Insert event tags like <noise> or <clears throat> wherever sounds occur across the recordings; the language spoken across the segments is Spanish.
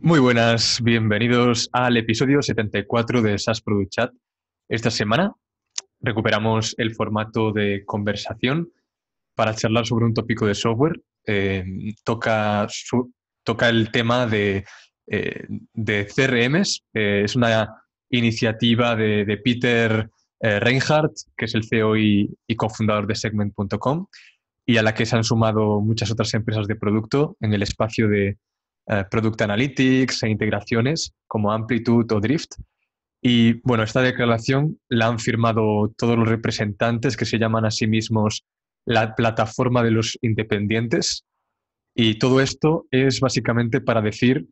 Muy buenas, bienvenidos al episodio 74 de SaaS Product Chat. Esta semana recuperamos el formato de conversación para charlar sobre un tópico de software. Eh, toca, el tema de, eh, CRMs. es una iniciativa de, Peter eh, Reinhardt, que es el CEO y cofundador de Segment.com, y a la que se han sumado muchas otras empresas de producto en el espacio de eh, Product Analytics e integraciones como Amplitude o Drift. Y bueno, esta declaración la han firmado todos los representantes que se llaman a sí mismos la plataforma de los independientes. Y todo esto es básicamente para decir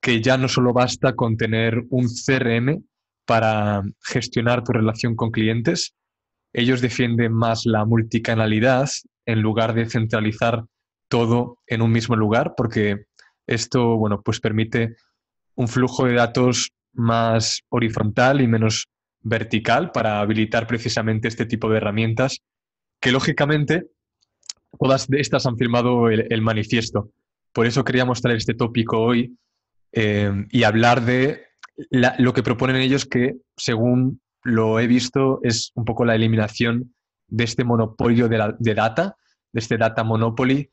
que ya no solo basta con tener un CRM para gestionar tu relación con clientes. Ellos defienden más la multicanalidad en lugar de centralizar todo en un mismo lugar, porque esto, bueno, pues permite un flujo de datos más horizontal y menos vertical para habilitar precisamente este tipo de herramientas que lógicamente todas estas han firmado el, manifiesto. Por eso quería mostrar este tópico hoy eh, y hablar de lo que proponen ellos que, según lo he visto, es un poco la eliminación de este monopolio de, de data, de este data monopoly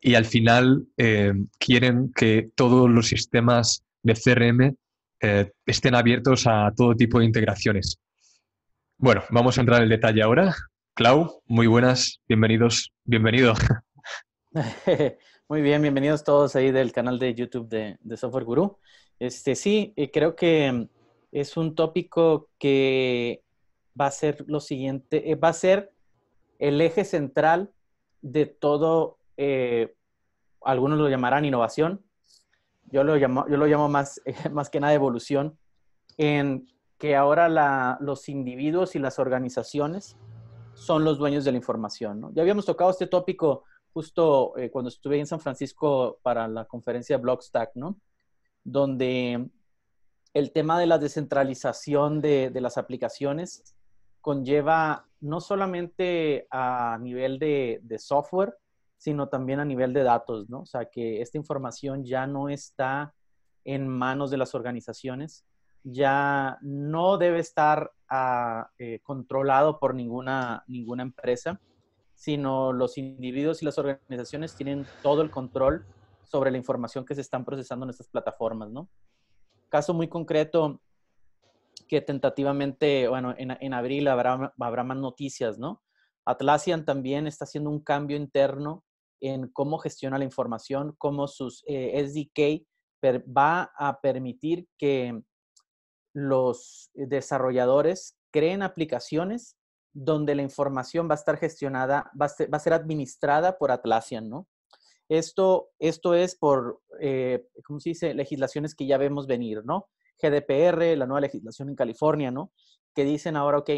y al final eh, quieren que todos los sistemas de CRM eh, estén abiertos a todo tipo de integraciones. Bueno, vamos a entrar en el detalle ahora. Clau, muy buenas, bienvenidos, bienvenido. <laughs> Muy bien, bienvenidos todos ahí del canal de YouTube de, de Software Guru. Este, sí, eh, creo que mm, es un tópico que va a ser lo siguiente, va a ser el eje central de todo eh, algunos lo llamarán innovación, yo lo llamo, yo lo llamo más, <laughs> más que nada evolución, en que ahora los individuos y las organizaciones son los dueños de la información. ¿no? Ya habíamos tocado este tópico justo eh, cuando estuve en San Francisco para la conferencia de Blockstack, ¿no? donde el tema de la descentralización de, de las aplicaciones conlleva no solamente a nivel de, de software, sino también a nivel de datos, ¿no? O sea, que esta información ya no está en manos de las organizaciones, ya no debe estar ah, eh, controlado por ninguna, ninguna empresa, sino los individuos y las organizaciones tienen todo el control sobre la información que se están procesando en estas plataformas, ¿no? Caso muy concreto que tentativamente, bueno, en, en abril habrá, habrá más noticias, ¿no? Atlassian también está haciendo un cambio interno en cómo gestiona la información, cómo sus eh, SDK va a permitir que los desarrolladores creen aplicaciones donde la información va a estar gestionada, va a ser, administrada por Atlassian, ¿no? Esto, esto es por, eh, ¿cómo se dice? Legislaciones que ya vemos venir, ¿no? GDPR, la nueva legislación en California, ¿no? Que dicen ahora, ok,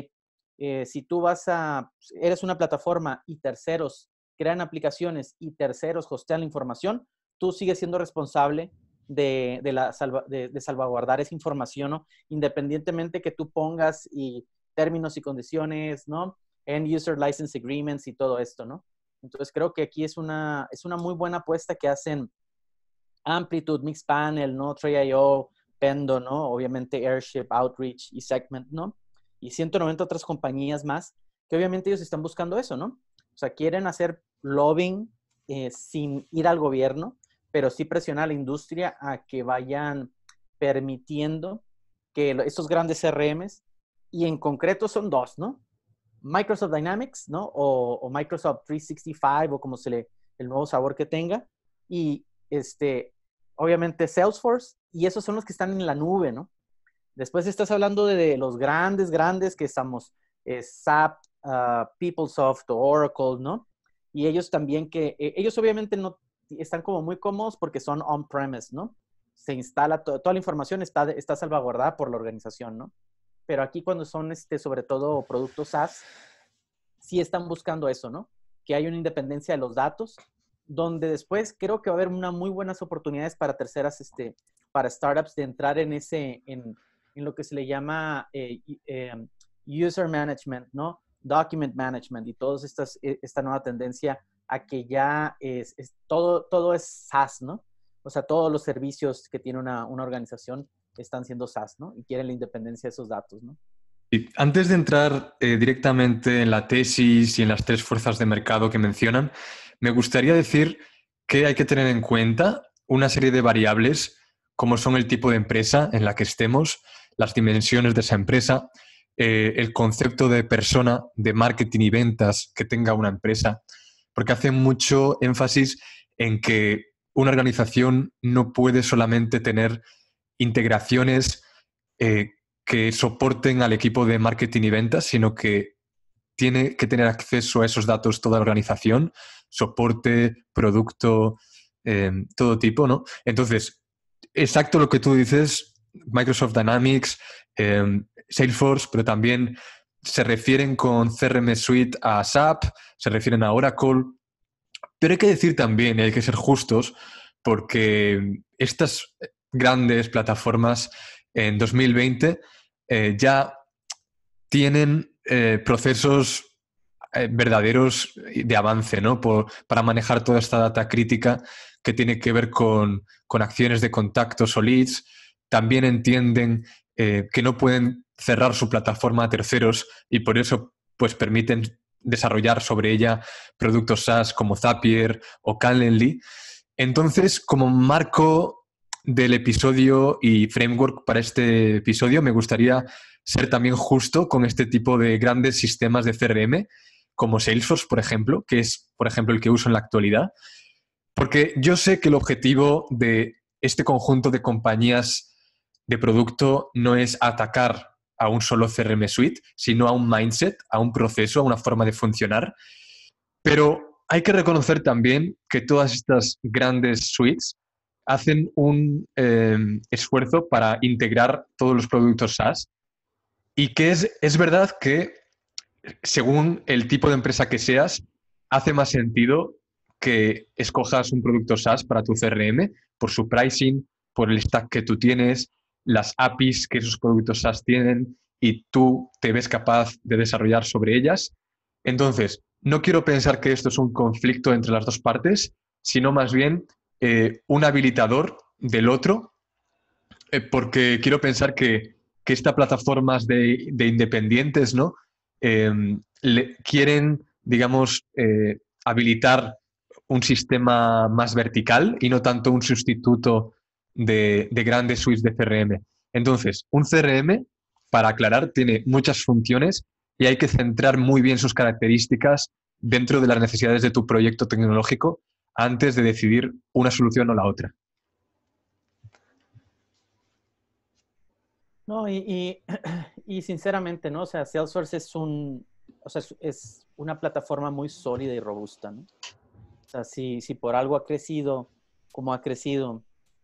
eh, si tú vas a, eres una plataforma y terceros crean aplicaciones y terceros hostean la información, tú sigues siendo responsable de, de, la de, salvaguardar esa información, ¿no? Independientemente que tú pongas y términos y condiciones, ¿no? End user license agreements y todo esto, ¿no? Entonces creo que aquí es una, es una muy buena apuesta que hacen Amplitude, Mixpanel, ¿no? Tray.io, Pendo, ¿no? Obviamente Airship, Outreach y Segment, ¿no? Y 190 otras compañías más, que obviamente ellos están buscando eso, ¿no? O sea, quieren hacer lobbying eh, sin ir al gobierno, pero sí presionar a la industria a que vayan permitiendo que estos grandes CRMs, y en concreto son dos, ¿no? Microsoft Dynamics, ¿no? O, Microsoft 365 o como se le, el nuevo sabor que tenga. Y este, obviamente Salesforce, y esos son los que están en la nube, ¿no? Después estás hablando de, los grandes, grandes que estamos, SAP, eh, Ah, PeopleSoft o Oracle, ¿no? Y ellos también que, e, ellos obviamente no están como muy cómodos porque son on-premise, ¿no? Se instala, toda la información está, está salvaguardada por la organización, ¿no? Pero aquí cuando son, este, sobre todo, productos SaaS, sí están buscando eso, ¿no? Que hay una independencia de los datos, donde después creo que va a haber una muy buenas oportunidades para terceras, este, para startups de entrar en ese, en, lo que se le llama eh, eh, user management, ¿no? document management y toda e, esta nueva tendencia a que ya es, todo, todo es SaaS, ¿no? O sea, todos los servicios que tiene una, una organización están siendo SaaS, ¿no? Y quieren la independencia de esos datos, ¿no? Y antes de entrar eh, directamente en la tesis y en las tres fuerzas de mercado que mencionan, me gustaría decir que hay que tener en cuenta una serie de variables como son el tipo de empresa en la que estemos, las dimensiones de esa empresa, eh, el concepto de persona, de marketing y ventas que tenga una empresa, porque hace mucho énfasis en que una organización no puede solamente tener integraciones eh, que soporten al equipo de marketing y ventas, sino que tiene que tener acceso a esos datos toda la organización, soporte, producto, eh, todo tipo, ¿no? Entonces, exacto lo que tú dices, Microsoft Dynamics, Salesforce, pero también se refieren con CRM Suite a SAP, se refieren a Oracle. Pero hay que decir también, y hay que ser justos, porque estas grandes plataformas en 2020 eh, ya tienen eh, procesos eh, verdaderos de avance ¿no? para manejar toda esta data crítica que tiene que ver con, con acciones de contacto, o leads. También entienden que no pueden cerrar su plataforma a terceros y por eso pues permiten desarrollar sobre ella productos SaaS como Zapier o Calendly. Entonces, como marco del episodio y framework para este episodio, me gustaría ser también justo con este tipo de grandes sistemas de CRM, como Salesforce, por ejemplo, que es, por ejemplo, el que uso en la actualidad, porque yo sé que el objetivo de este conjunto de compañías de producto no es atacar a un solo CRM Suite, sino a un mindset, a un proceso, a una forma de funcionar. Pero hay que reconocer también que todas estas grandes suites hacen un em, esfuerzo para integrar todos los productos SaaS y que es, es verdad que según el tipo de empresa que seas, hace más sentido que escojas un producto SaaS para tu CRM por su pricing, por el stack que tú tienes, las APIs que esos productos SaaS tienen y tú te ves capaz de desarrollar sobre ellas. Entonces, no quiero pensar que esto es un conflicto entre las dos partes, sino más bien eh, un habilitador del otro, eh, porque quiero pensar que, que estas plataformas de, independientes ¿no? Em, quieren, digamos, eh, habilitar un sistema más vertical y no tanto un sustituto de, grandes suites de CRM. Entonces, un CRM, para aclarar, tiene muchas funciones y hay que centrar muy bien sus características dentro de las necesidades de tu proyecto tecnológico antes de decidir una solución o la otra. No, y, <clears throat> sinceramente, ¿no? sea, Salesforce es un, es una plataforma muy sólida y robusta, si por algo ha crecido como ha crecido,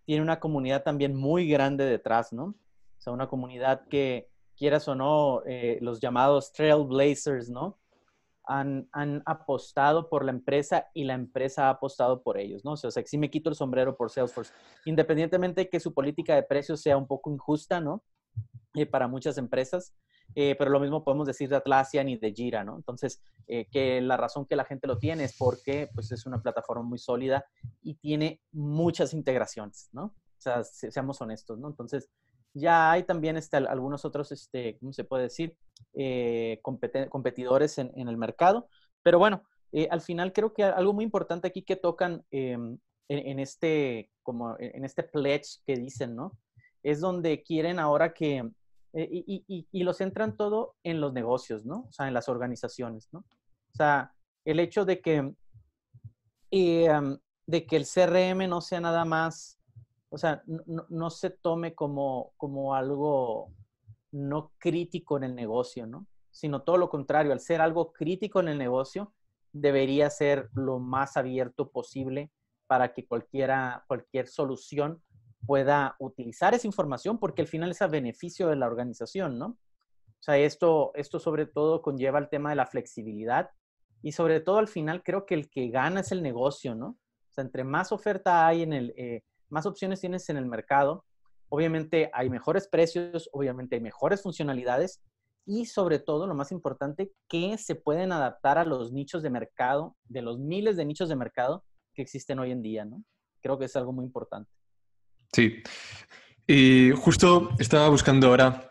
tiene una comunidad también muy grande detrás, ¿no? O sea, una comunidad que, quieras o no, eh, los llamados trailblazers, ¿no? Han, apostado por la empresa y la empresa ha apostado por ellos, ¿no? O sea, si me quito el sombrero por Salesforce, independientemente de que su política de precios sea un poco injusta, ¿no? Y eh, para muchas empresas, eh, pero lo mismo podemos decir de Atlassian y de Jira, ¿no? Entonces, eh, que la razón que la gente lo tiene es porque pues, es una plataforma muy sólida y tiene muchas integraciones, ¿no? O sea, seamos honestos, ¿no? Entonces, ya hay también este, algunos otros, este, ¿cómo se puede decir? Eh, competidores en, el mercado, pero bueno, al final creo que algo muy importante aquí que tocan em, en, este, como en este pledge que dicen, ¿no? Es donde quieren ahora que eh, y, y, lo centran todo en los negocios, ¿no? O sea, en las organizaciones, ¿no? O sea, el hecho de que, eh, de que el CRM no sea nada más, o sea, no, no, se tome como, como algo no crítico en el negocio, ¿no? Sino todo lo contrario, al ser algo crítico en el negocio, debería ser lo más abierto posible para que cualquiera, cualquier solución pueda utilizar esa información porque al final es a beneficio de la organización, ¿no? O sea, esto, esto sobre todo conlleva el tema de la flexibilidad y sobre todo al final creo que el que gana es el negocio, ¿no? O sea, entre más oferta hay en el, eh, más opciones tienes en el mercado, obviamente hay mejores precios, obviamente hay mejores funcionalidades y sobre todo, lo más importante, que se pueden adaptar a los nichos de mercado, de los miles de nichos de mercado que existen hoy en día, ¿no? Creo que es algo muy importante. Sí. Y justo estaba buscando ahora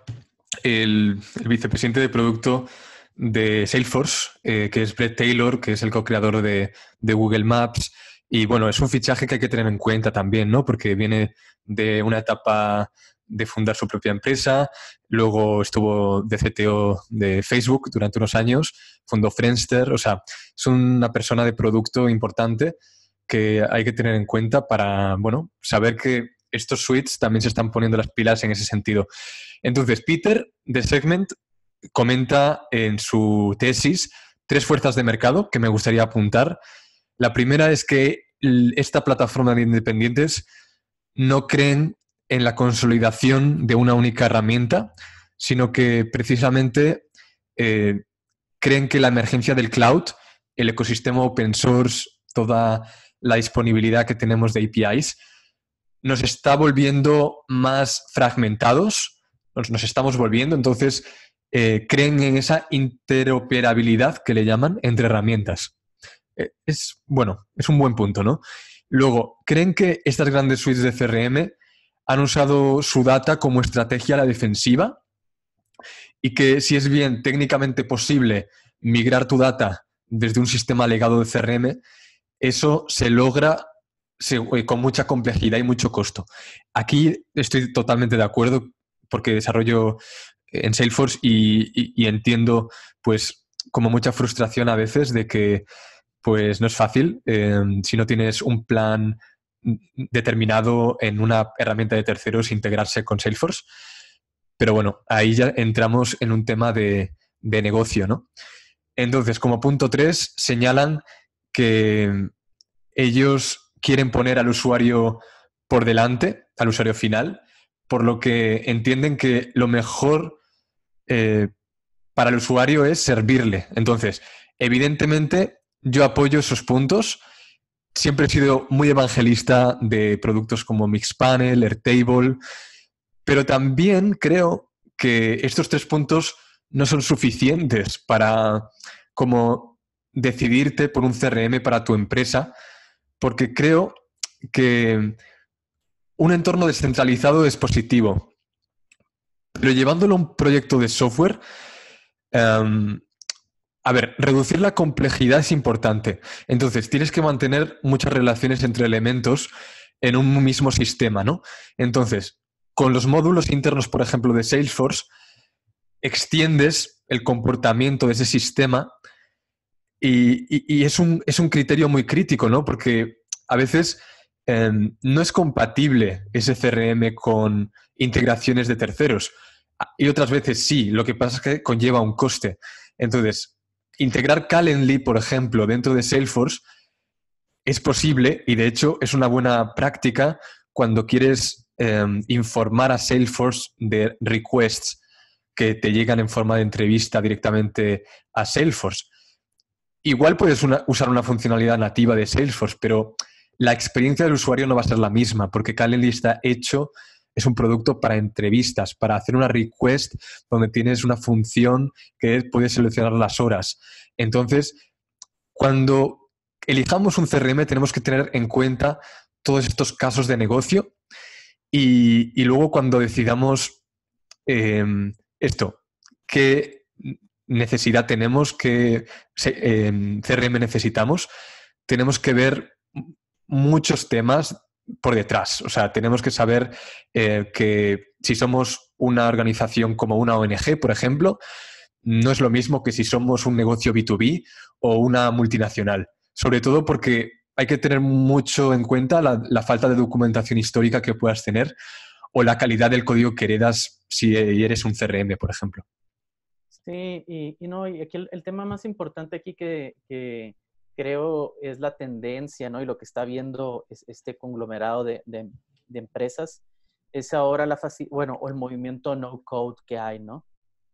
el, vicepresidente de producto de Salesforce, eh, que es Brett Taylor, que es el co-creador de, de, Google Maps. Y bueno, es un fichaje que hay que tener en cuenta también, ¿no? Porque viene de una etapa de fundar su propia empresa, luego estuvo de CTO de Facebook durante unos años, fundó Friendster, o sea, es una persona de producto importante que hay que tener en cuenta para, bueno, saber que estos suites también se están poniendo las pilas en ese sentido. Entonces, Peter de Segment comenta en su tesis tres fuerzas de mercado que me gustaría apuntar. La primera es que esta plataforma de independientes no creen en la consolidación de una única herramienta, sino que precisamente eh, creen que la emergencia del cloud, el ecosistema open source, toda la disponibilidad que tenemos de APIs, nos está volviendo más fragmentados, nos, estamos volviendo, entonces eh, creen en esa interoperabilidad que le llaman entre herramientas. Eh, es, bueno, es un buen punto, ¿no? Luego, ¿creen que estas grandes suites de CRM han usado su data como estrategia a la defensiva? Y que si es bien técnicamente posible migrar tu data desde un sistema legado de CRM, eso se logra con mucha complejidad y mucho costo. Aquí estoy totalmente de acuerdo porque desarrollo eh, en Salesforce y, entiendo pues como mucha frustración a veces de que pues no es fácil em, si no tienes un plan determinado en una herramienta de terceros integrarse con Salesforce. Pero bueno, ahí ya entramos en un tema de, de negocio, ¿no? Entonces, como punto 3, señalan que ellos quieren poner al usuario por delante, al usuario final, por lo que entienden que lo mejor eh, para el usuario es servirle. Entonces, evidentemente, yo apoyo esos puntos. Siempre he sido muy evangelista de productos como Mixpanel, Airtable, pero también creo que estos tres puntos no son suficientes para como decidirte por un CRM para tu empresa, porque creo que un entorno descentralizado es positivo. Pero llevándolo a un proyecto de software, em, a ver, reducir la complejidad es importante. Entonces, tienes que mantener muchas relaciones entre elementos en un mismo sistema, ¿no? Entonces, con los módulos internos, por ejemplo, de Salesforce, extiendes el comportamiento de ese sistema y, es, un, criterio muy crítico, ¿no? Porque a veces em, no es compatible ese CRM con integraciones de terceros. Ah, y otras veces sí, lo que pasa es que conlleva un coste. Entonces, integrar Calendly, por ejemplo, dentro de Salesforce es posible y de hecho es una buena práctica cuando quieres em, informar a Salesforce de requests que te llegan en forma de entrevista directamente a Salesforce. Igual puedes usar una funcionalidad nativa de Salesforce, pero la experiencia del usuario no va a ser la misma, porque Calendly está hecho, es un producto para entrevistas, para hacer una request donde tienes una función que puedes seleccionar las horas. Entonces, cuando elijamos un CRM, tenemos que tener en cuenta todos estos casos de negocio y, luego cuando decidamos em, esto, que necesidad tenemos, que CRM em, necesitamos, tenemos que ver muchos temas por detrás. O sea, tenemos que saber eh, que si somos una organización como una ONG, por ejemplo, no es lo mismo que si somos un negocio B2B o una multinacional. Sobre todo porque hay que tener mucho en cuenta la falta de documentación histórica que puedas tener o la calidad del código que heredas si eh, eres un CRM, por ejemplo. Sí, y, no, y aquí el, tema más importante aquí que, creo es la tendencia, ¿no? Y lo que está viendo este conglomerado de, de, empresas es ahora la facilidad, bueno, o el movimiento no code que hay, ¿no?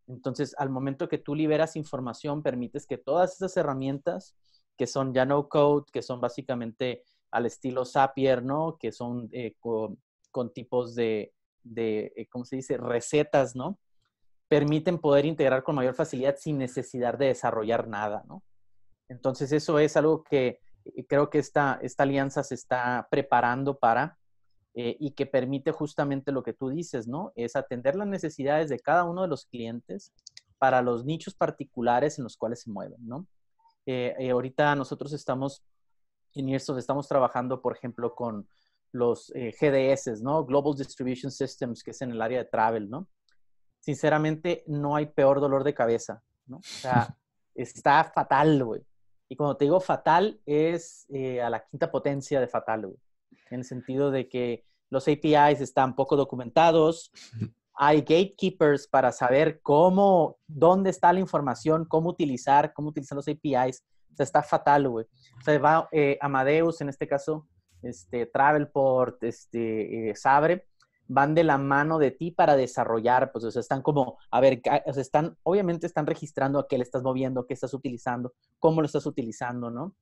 Entonces, al momento que tú liberas información, permites que todas esas herramientas que son ya no code, que son básicamente al estilo Zapier, ¿no? Que son eh, con, con, tipos de, de, eh, ¿cómo se dice? Recetas, ¿no? permiten poder integrar con mayor facilidad sin necesidad de desarrollar nada, ¿no? Entonces eso es algo que eh, creo que esta, esta alianza se está preparando para eh, y que permite justamente lo que tú dices, ¿no? Es atender las necesidades de cada uno de los clientes para los nichos particulares en los cuales se mueven, ¿no? Eh, ahorita nosotros estamos en esto, estamos trabajando, por ejemplo, con los GDS, ¿no? Global Distribution Systems, que es en el área de travel, ¿no? sinceramente no hay peor dolor de cabeza, ¿no? O sea, <laughs> está fatal, güey. Y cuando te digo fatal, es eh, a la quinta potencia de fatal, güey. En el sentido de que los APIs están poco documentados, hay gatekeepers para saber cómo, dónde está la información, cómo utilizar, cómo utilizar los APIs. O sea, está fatal, güey. O sea, va eh, Amadeus, en este caso, este, Travelport, este, eh, Sabre, van de la mano de ti para desarrollar, pues, o sea, están como, a ver, o sea, están, obviamente están registrando a qué le estás moviendo, qué estás utilizando, cómo lo estás utilizando, ¿no?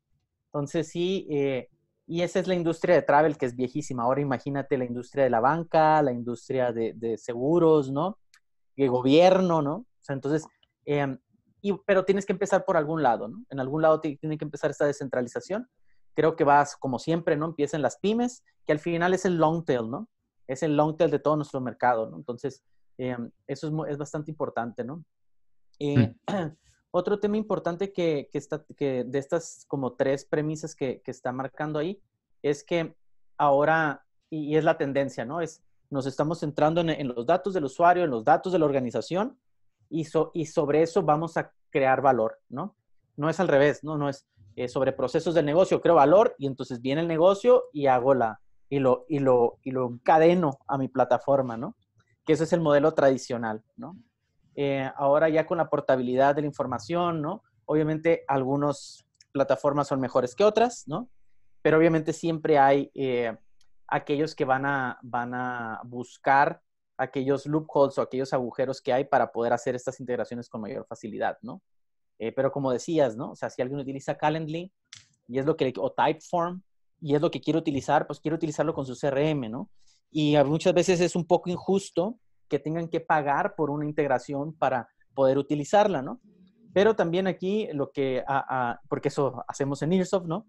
Entonces, sí, eh, y esa es la industria de travel que es viejísima. Ahora imagínate la industria de la banca, la industria de, seguros, ¿no? De gobierno, ¿no? O sea, entonces, em, y, pero tienes que empezar por algún lado, ¿no? En algún lado tiene que empezar esta descentralización. Creo que vas, como siempre, ¿no? Empiezan las pymes, que al final es el long tail, ¿no? es el long tail de todo nuestro mercado, ¿no? Entonces, eh, eso es, bastante importante, ¿no? Eh, mm. <clears throat> Otro tema importante que, está, que de estas como tres premisas que, está marcando ahí es que ahora, y, es la tendencia, ¿no? Es, nos estamos centrando en, los datos del usuario, en los datos de la organización y, y sobre eso vamos a crear valor, ¿no? No es al revés, ¿no? No es eh, sobre procesos del negocio, creo valor y entonces viene el negocio y hago la, y lo, y lo, y lo encadeno a mi plataforma, ¿no? Que ese es el modelo tradicional, ¿no? Eh, ahora ya con la portabilidad de la información, ¿no? Obviamente algunas plataformas son mejores que otras, ¿no? Pero obviamente siempre hay eh, aquellos que van a, van a buscar aquellos loopholes o aquellos agujeros que hay para poder hacer estas integraciones con mayor facilidad, ¿no? Eh, pero como decías, ¿no? O sea, si alguien utiliza Calendly y es lo que, o Typeform, y es lo que quiero utilizar, pues quiero utilizarlo con su CRM, ¿no? Y muchas veces es un poco injusto que tengan que pagar por una integración para poder utilizarla, ¿no? Pero también aquí lo que, porque eso hacemos en Airsoft, ¿no?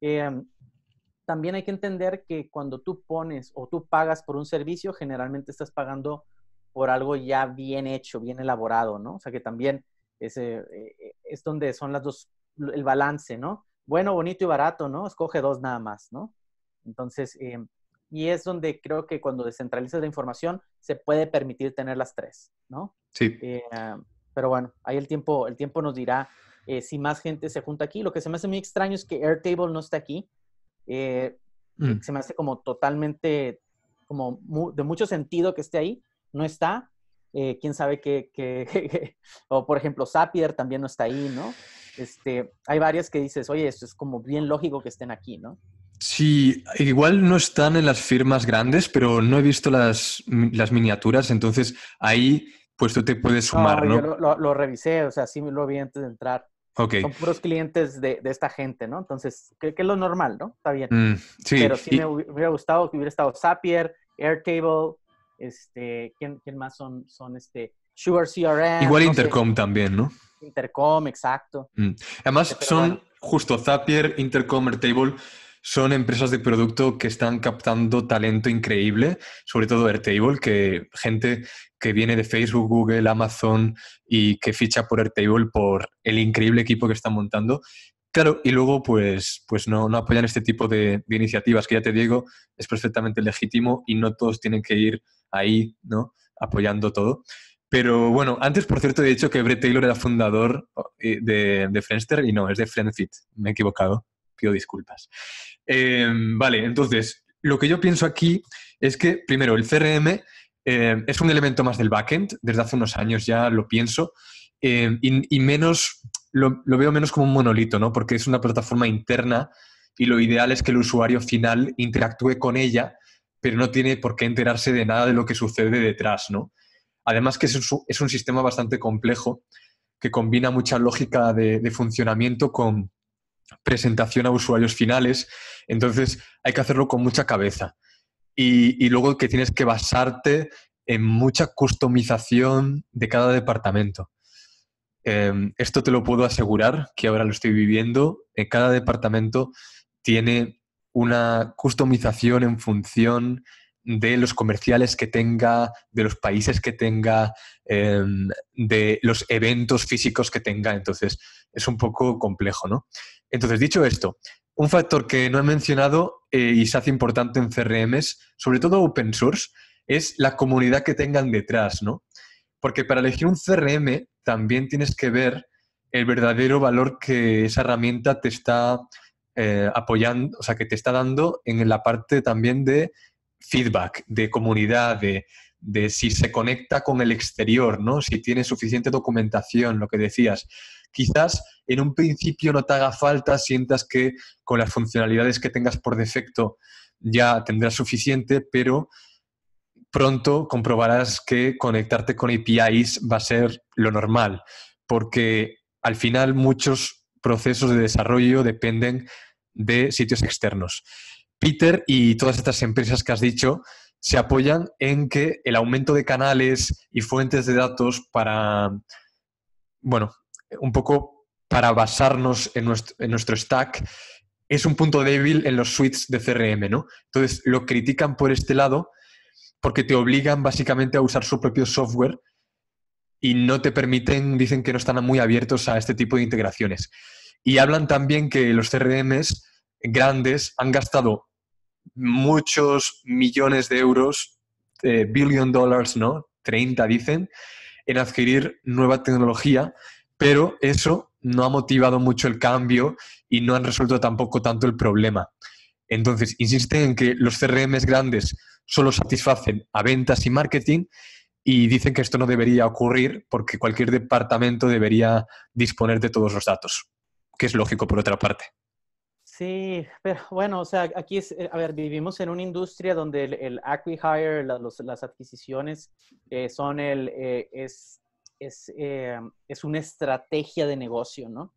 Em, también hay que entender que cuando tú pones o tú pagas por un servicio, generalmente estás pagando por algo ya bien hecho, bien elaborado, ¿no? O sea que también es, eh, eh, es donde son las dos, el balance, ¿no? bueno, bonito y barato, ¿no? Escoge dos nada más, ¿no? Entonces, em, y es donde creo que cuando descentralizas la información se puede permitir tener las tres, ¿no? Sí. Eh, ah, pero bueno, ahí el tiempo, el tiempo nos dirá eh, si más gente se junta aquí. Lo que se me hace muy extraño es que Airtable no está aquí. Eh, mm. Se me hace como totalmente, como de mucho sentido que esté ahí. No está. quién sabe qué, <laughs> o por ejemplo, Zapier también no está ahí, ¿no? este, hay varias que dices, oye, esto es como bien lógico que estén aquí, ¿no? Sí, igual no están en las firmas grandes, pero no he visto las, miniaturas, entonces ahí pues tú te puedes sumar, ¿no? lo, revisé, o sea, sí lo vi antes de entrar. Okay. Son puros clientes de, esta gente, ¿no? Entonces, creo que es lo normal, ¿no? Está bien. Mm, sí. Pero sí me hubiera gustado que hubiera estado Zapier, Airtable, este, ¿quién, más son, son este? Sugar CRM. Igual Intercom también, ¿no? Intercom, exacto. Mm. Además, este, son justo Zapier, Intercom, Airtable, son empresas de producto que están captando talento increíble, sobre todo Airtable, que gente que viene de Facebook, Google, Amazon y que ficha por Airtable por el increíble equipo que están montando. Claro, y luego pues, pues no, no apoyan este tipo de, de, iniciativas, que ya te digo, es perfectamente legítimo y no todos tienen que ir ahí, ¿no? Apoyando todo. Pero bueno, antes, por cierto, he dicho que Brett Taylor era fundador oh, eh, de, Friendster y no, es de Friendfit. Me he equivocado. Pido disculpas. Em, vale, entonces, lo que yo pienso aquí es que, primero, el CRM em, es un elemento más del backend, desde hace unos años ya lo pienso, em, y, menos, lo, lo, veo menos como un monolito, ¿no? Porque es una plataforma interna y lo ideal es que el usuario final interactúe con ella, pero no tiene por qué enterarse de nada de lo que sucede detrás, ¿no? Además que es un, sistema bastante complejo que combina mucha lógica de, funcionamiento con presentación a usuarios finales, entonces hay que hacerlo con mucha cabeza. Y, luego que tienes que basarte en mucha customización de cada departamento. Em, esto te lo puedo asegurar, que ahora lo estoy viviendo. Eh, cada departamento tiene una customización en función de los comerciales que tenga, de los países que tenga, em, de los eventos físicos que tenga. Entonces, es un poco complejo, ¿no? Entonces, dicho esto, un factor que no he mencionado eh, y se hace importante en CRMs, sobre todo open source, es la comunidad que tengan detrás, ¿no? Porque para elegir un CRM también tienes que ver el verdadero valor que esa herramienta te está eh, apoyando, o sea, que te está dando en la parte también de feedback, de comunidad, de, si se conecta con el exterior, ¿no? si tiene suficiente documentación, lo que decías. Quizás en un principio no te haga falta, sientas que con las funcionalidades que tengas por defecto ya tendrás suficiente, pero pronto comprobarás que conectarte con APIs va a ser lo normal, porque al final muchos procesos de desarrollo dependen de sitios externos. Peter y todas estas empresas que has dicho se apoyan en que el aumento de canales y fuentes de datos para, bueno, un poco para basarnos en nuestro, en nuestro stack es un punto débil en los suites de CRM, ¿no? Entonces lo critican por este lado porque te obligan básicamente a usar su propio software y no te permiten, dicen que no están muy abiertos a este tipo de integraciones. Y hablan también que los CRM grandes han gastado muchos millones de euros, eh, billion dollars, ¿no? 30 dicen, en adquirir nueva tecnología, pero eso no ha motivado mucho el cambio y no han resuelto tampoco tanto el problema. Entonces, insisten en que los CRM grandes solo satisfacen a ventas y marketing y dicen que esto no debería ocurrir porque cualquier departamento debería disponer de todos los datos, que es lógico por otra parte. Sí, <laughs> pero bueno, o sea, aquí es, eh, a ver, vivimos en una industria donde el, el acquihire, las adquisiciones eh, son el, eh, es, es, es, una estrategia de negocio, ¿no?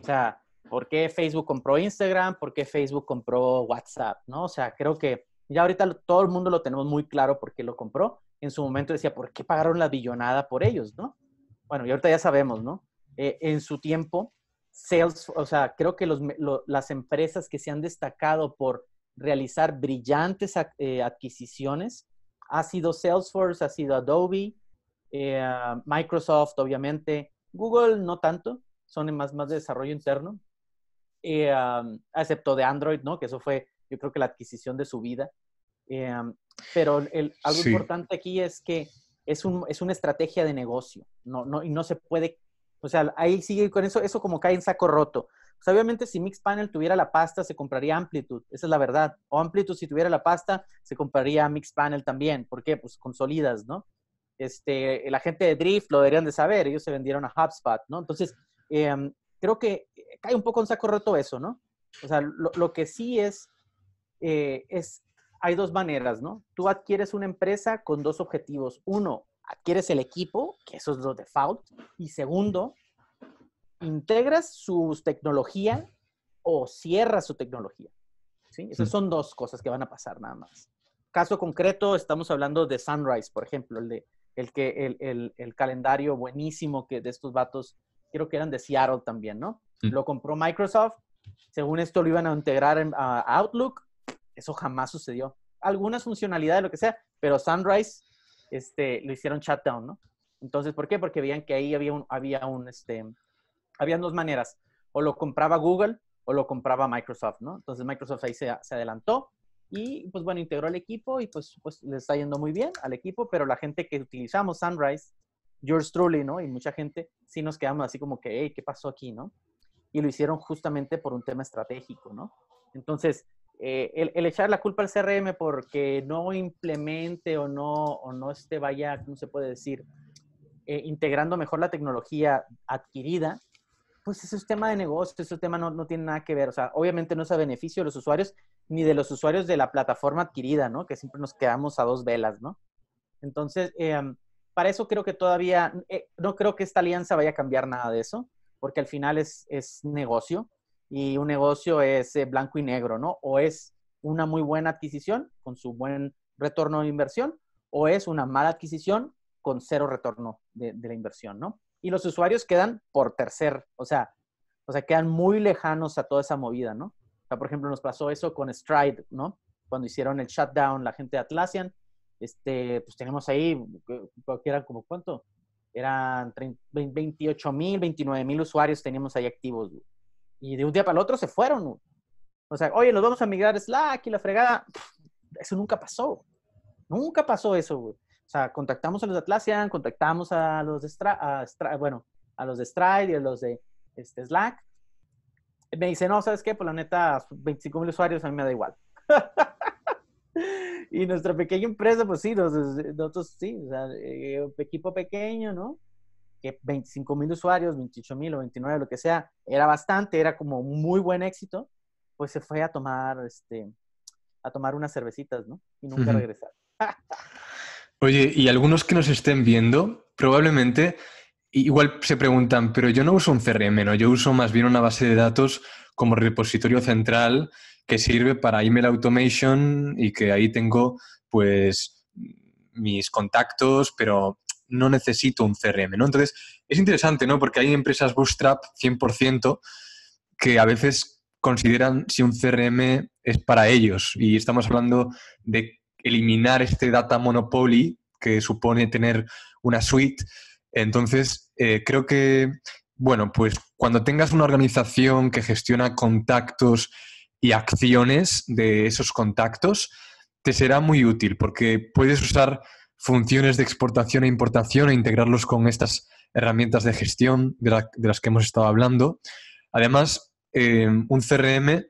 O sea, ¿por qué Facebook compró Instagram? ¿Por qué Facebook compró WhatsApp? ¿No? O sea, creo que ya ahorita todo el mundo lo tenemos muy claro por qué lo compró. En su momento decía, ¿por qué pagaron la billonada por ellos? ¿No? Bueno, y ahorita ya sabemos, ¿no? en su tiempo, sales, o sea, creo que las empresas que se han destacado por realizar brillantes eh, adquisiciones ha sido Salesforce, ha sido Adobe, eh, Microsoft, obviamente, Google no tanto, son más, más de desarrollo interno, eh, um, excepto de Android, ¿no? Que eso fue, yo creo que la adquisición de su vida. Um, pero el, algo importante aquí es que es, un, es, una estrategia de negocio, no, no, y no se puede o sea, ahí sigue con eso, eso como cae en saco roto. sea, obviamente si Mixpanel tuviera la pasta, se compraría Amplitude, esa es la verdad. O Amplitude si tuviera la pasta, se compraría Mixpanel también. ¿Por qué? Pues consolidas, ¿no? Este, la gente de Drift lo deberían de saber, ellos se vendieron a HubSpot, ¿no? Entonces, em, creo que eh, cae un poco en saco roto eso, ¿no? O sea, lo, que sí es, eh, es, hay dos maneras, ¿no? Tú adquieres una empresa con dos objetivos. Uno, adquieres el equipo, que eso es lo default, y segundo, integras su tecnología o cierras su tecnología. ¿sí? Esas son dos cosas que van a pasar nada más. Caso concreto, estamos hablando de Sunrise, por ejemplo, el, de, el, que, el, calendario buenísimo que de estos vatos, creo que eran de Seattle también, ¿no? Lo compró Microsoft, según esto lo iban a integrar en, a Outlook, eso jamás sucedió. Algunas funcionalidades, lo que sea, pero Sunrise este, lo hicieron shutdown, ¿no? Entonces, ¿por qué? Porque veían que ahí había un, había un, este, habían dos maneras. O lo compraba Google o lo compraba Microsoft, ¿no? Entonces Microsoft ahí se, adelantó y, pues bueno, integró al equipo y pues, pues le está yendo muy bien al equipo, pero la gente que utilizamos Sunrise, George Truly, ¿no? Y mucha gente sí nos quedamos así como que, hey, ¿qué pasó aquí, no? Y lo hicieron justamente por un tema estratégico, ¿no? Entonces, eh, el, echar la culpa al CRM porque no implemente o no, o no este, vaya, ¿cómo se puede decir? Eh, integrando mejor la tecnología adquirida, pues ese es tema de negocio, ese tema no, tiene nada que ver. O sea, obviamente no es a beneficio de los usuarios ni de los usuarios de la plataforma adquirida, ¿no? Que siempre nos quedamos a dos velas, ¿no? Entonces, em, para eso creo que todavía, eh, no creo que esta alianza vaya a cambiar nada de eso, porque al final es, es negocio y un negocio es eh, blanco y negro, ¿no? O es una muy buena adquisición con su buen retorno de inversión o es una mala adquisición con cero retorno de, la inversión, ¿no? Y los usuarios quedan por tercer, o sea, o sea, quedan muy lejanos a toda esa movida, ¿no? O sea, por ejemplo, nos pasó eso con Stride, ¿no? Cuando hicieron el shutdown la gente de Atlassian, este, pues tenemos ahí, eh, que eran como cuánto, eran 28 mil, 29 mil usuarios teníamos ahí activos, y de un día para el otro se fueron. O sea, oye, nos vamos a migrar Slack y la fregada. Eso nunca pasó. Nunca pasó eso, güey. O sea, contactamos a los de Atlassian, contactamos a los de, bueno, a los de Stride y a los de este, Slack. Me dice, no, ¿sabes qué? Pues la neta, 25 mil usuarios a mí me da igual. <laughs> y nuestra pequeña empresa, pues sí, nosotros, nosotros sí, o eh, equipo pequeño, ¿no? que 25 mil usuarios, 28 mil o 29, lo que sea, era bastante, era como muy buen éxito, pues se fue a tomar, este, a tomar unas cervecitas, ¿no? Y nunca regresar Oye, y algunos que nos estén viendo, probablemente igual se preguntan, pero yo no uso un CRM, ¿no? Yo uso más bien una base de datos como repositorio central que sirve para email automation y que ahí tengo, pues, mis contactos, pero no necesito un CRM, ¿no? Entonces, es interesante, ¿no? Porque hay empresas bootstrap 100% que a veces consideran si un CRM es para ellos y estamos hablando de eliminar este data monopoly que supone tener una suite. Entonces, eh, creo que, bueno, pues cuando tengas una organización que gestiona contactos y acciones de esos contactos, te será muy útil porque puedes usar funciones de exportación e importación e integrarlos con estas herramientas de gestión de, las que hemos estado hablando. Además, eh, un CRM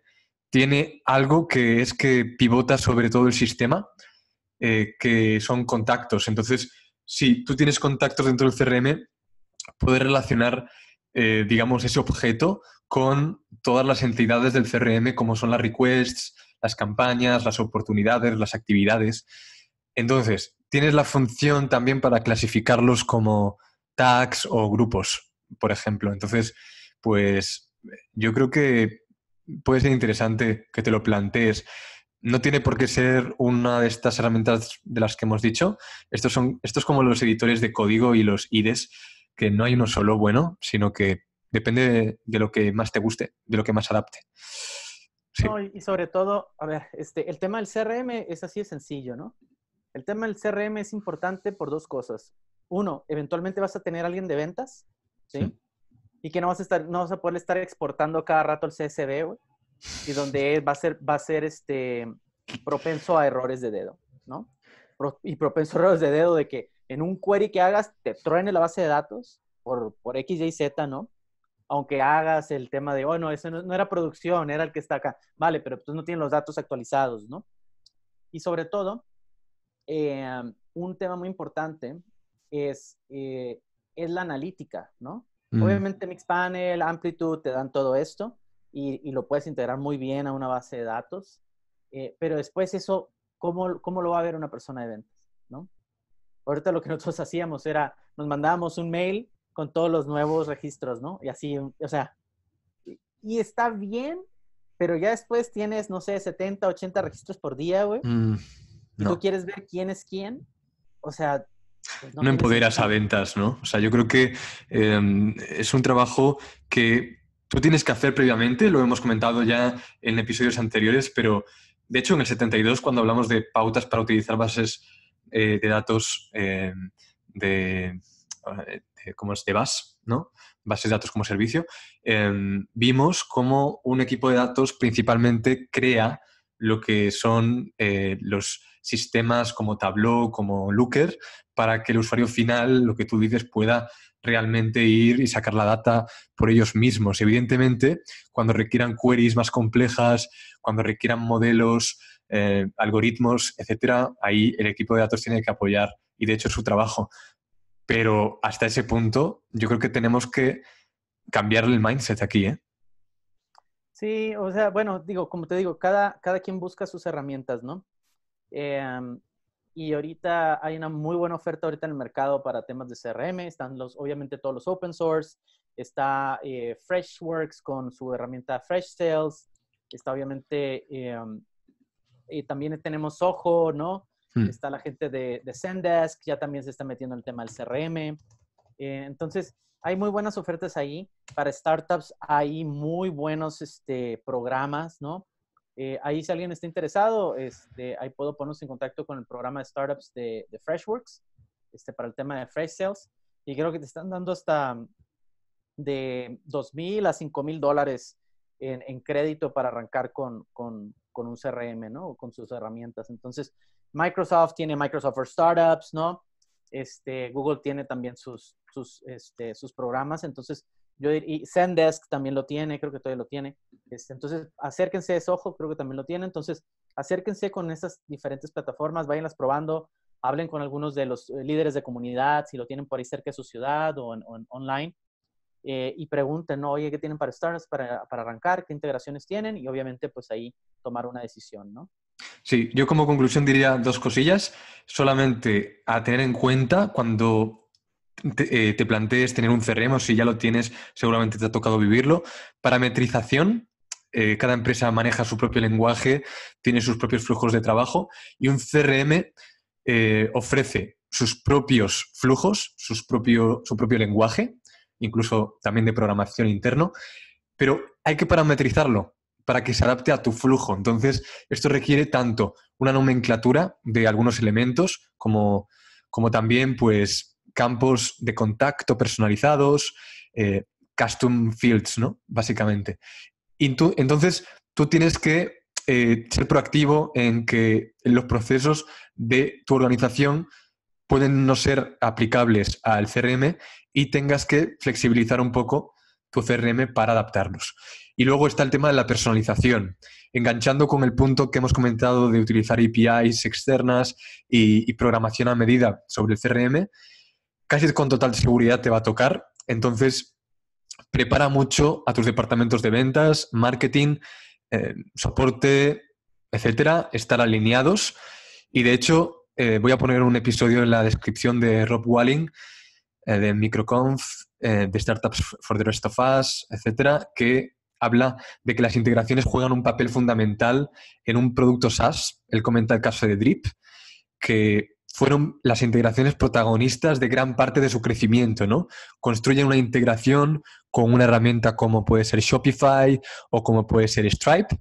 tiene algo que es que pivota sobre todo el sistema, eh, que son contactos. Entonces, si tú tienes contactos dentro del CRM, puedes relacionar, eh, digamos, ese objeto con todas las entidades del CRM, como son las requests, las campañas, las oportunidades, las actividades. Entonces, tienes la función también para clasificarlos como tags o grupos, por ejemplo. Entonces, pues yo creo que puede ser interesante que te lo plantees. No tiene por qué ser una de estas herramientas de las que hemos dicho. Estos son, estos como los editores de código y los IDEs, que no hay uno solo bueno, sino que depende de, lo que más te guste, de lo que más adapte. Sí. y sobre todo, a ver, este, el tema del CRM es así de sencillo, ¿no? El tema del CRM es importante por dos cosas. Uno, eventualmente vas a tener alguien de ventas, ¿sí? Y que no vas a estar, no vas a poder estar exportando cada rato el CSV, Y donde <laughs> va a ser, va a ser este propenso a errores de dedo, ¿no? y propenso a errores de dedo de que en un query que hagas te truene la base de datos por, por X, Y, Z, ¿no? Aunque hagas el tema de, oh, no, eso no, era producción, era el que está acá. Vale, pero pues no tiene los datos actualizados, ¿no? Y sobre todo, Em, un tema muy importante es, eh, es la analítica, ¿no? Obviamente Mixpanel, Amplitude te dan todo esto y, lo puedes integrar muy bien a una base de datos, eh, pero después eso, ¿cómo, ¿cómo lo va a ver una persona de ventas, ¿no? Ahorita lo que <laughs> nosotros hacíamos era, nos mandábamos un mail con todos los nuevos registros, ¿no? Y así, o sea, y está bien, pero ya después tienes, no sé, 70, 80 registros por día, güey. Mm tú quieres ver quién es quién, o sea... Pues no, empoderas a ventas, ¿no? O sea, yo creo que em, es un trabajo que tú tienes que hacer previamente, lo hemos comentado ya en episodios anteriores, pero de hecho en el 72, cuando hablamos de pautas para utilizar bases eh, de datos em, eh, de, ¿Cómo es de BAS, ¿no? bases de datos como servicio, em, vimos cómo un equipo de datos principalmente crea lo que son eh, los sistemas como Tableau, como Looker, para que el usuario final, lo que tú dices, pueda realmente ir y sacar la data por ellos mismos. Evidentemente, cuando requieran queries más complejas, cuando requieran modelos, eh, algoritmos, etcétera, ahí el equipo de datos tiene que apoyar y de hecho es su trabajo. Pero hasta ese punto, yo creo que tenemos que cambiar el mindset aquí, ¿eh? Sí, o sea, bueno, digo, como te digo, cada, cada quien busca sus herramientas, ¿no? Em, y ahorita hay una muy buena oferta ahorita en el mercado para temas de CRM, están los, obviamente todos los open source, está eh, Freshworks con su herramienta Fresh Sales, está obviamente, em, y también tenemos Ojo, ¿no? Hmm. Está la gente de, de, Zendesk, ya también se está metiendo en el tema del CRM. Eh, entonces, hay muy buenas ofertas ahí. Para startups hay muy buenos este, programas, ¿no? Eh, ahí si alguien está interesado, este, ahí puedo ponernos en contacto con el programa de startups de, Freshworks, este, para el tema de Fresh Sales. Y creo que te están dando hasta mm, de 2.000 a 5.000 dólares en, crédito para arrancar con, un CRM, ¿no? con sus herramientas. Entonces, Microsoft tiene Microsoft for Startups, ¿no? Este, Google tiene también sus, sus, este, programas, entonces yo y Zendesk también lo tiene, creo que todavía lo tiene. Este, entonces, acérquense a Soho, creo que también lo tiene. Entonces, acérquense con esas diferentes plataformas, váyanlas probando, hablen con algunos de los eh, líderes de comunidad, si lo tienen por ahí cerca de su ciudad o, en, online, eh, y pregunten, oye, ¿qué tienen para startups, para, para, arrancar? ¿Qué integraciones tienen? Y obviamente, pues ahí tomar una decisión, ¿no? Sí, yo como conclusión diría dos cosillas. Solamente a tener en cuenta cuando te, eh, plantees tener un CRM o si ya lo tienes, seguramente te ha tocado vivirlo. Parametrización, eh, cada empresa maneja su propio lenguaje, tiene sus propios flujos de trabajo y un CRM eh, ofrece sus propios flujos, sus su propio lenguaje, incluso también de programación interno, pero hay que parametrizarlo para que se adapte a tu flujo. Entonces, esto requiere tanto una nomenclatura de algunos elementos como, como también pues, campos de contacto personalizados, eh, custom fields, ¿no? Básicamente. Y tú, entonces, tú tienes que eh, ser proactivo en que los procesos de tu organización pueden no ser aplicables al CRM y tengas que flexibilizar un poco tu CRM para adaptarnos. Y luego está el tema de la personalización, enganchando con el punto que hemos comentado de utilizar APIs externas y, programación a medida sobre el CRM, casi con total seguridad te va a tocar. Entonces, prepara mucho a tus departamentos de ventas, marketing, eh, soporte, etcétera, estar alineados. Y de hecho, eh, voy a poner un episodio en la descripción de Rob Walling eh, de Microconf eh, de Startups for the Rest of Us, etcétera, que habla de que las integraciones juegan un papel fundamental en un producto SaaS. Él comenta el caso de Drip, que fueron las integraciones protagonistas de gran parte de su crecimiento, ¿no? Construyen una integración con una herramienta como puede ser Shopify o como puede ser Stripe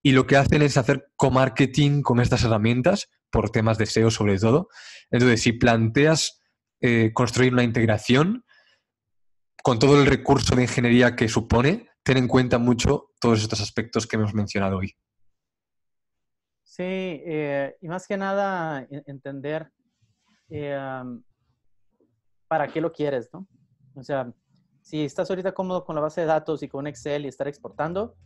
y lo que hacen es hacer co-marketing con estas herramientas por temas de SEO sobre todo. Entonces, si planteas eh, construir una integración, con todo el recurso de ingeniería que supone, ten en cuenta mucho todos estos aspectos que hemos mencionado hoy. Sí, eh, y más que nada entender em, para qué lo quieres, ¿no? O sea, si estás ahorita cómodo con la base de datos y con Excel y estar exportando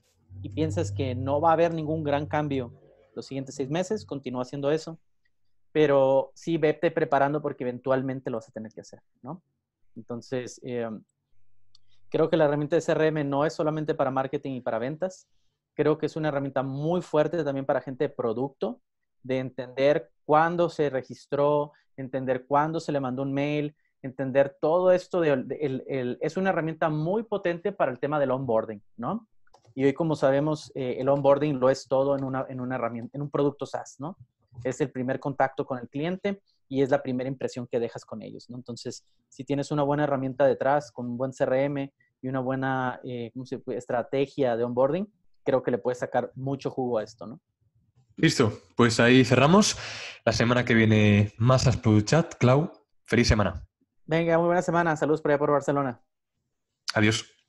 y piensas que no va a haber ningún gran cambio los siguientes seis meses, continúa haciendo eso. Pero sí vete preparando porque eventualmente lo vas a tener que hacer, ¿no? Entonces, em, Creo que la herramienta de CRM no es solamente para marketing y para ventas. Creo que es una herramienta muy fuerte también para gente de producto, de entender cuándo se registró, entender cuándo se le mandó un mail, entender todo esto. es una herramienta muy potente para el tema del onboarding, ¿no? Y hoy, como sabemos, eh, el onboarding lo es todo en, una, herramienta, en un producto SaaS, ¿no? Es el primer contacto con el cliente y es la primera impresión que dejas con ellos, Entonces, si tienes una buena herramienta detrás, con un buen CRM y una buena eh, estrategia de onboarding, creo que le puedes sacar mucho jugo a esto, ¿no? Listo, pues ahí cerramos. La semana que viene más Product Chat. Clau, feliz semana. Venga, muy buena semana. Saludos por allá por Barcelona. Adiós.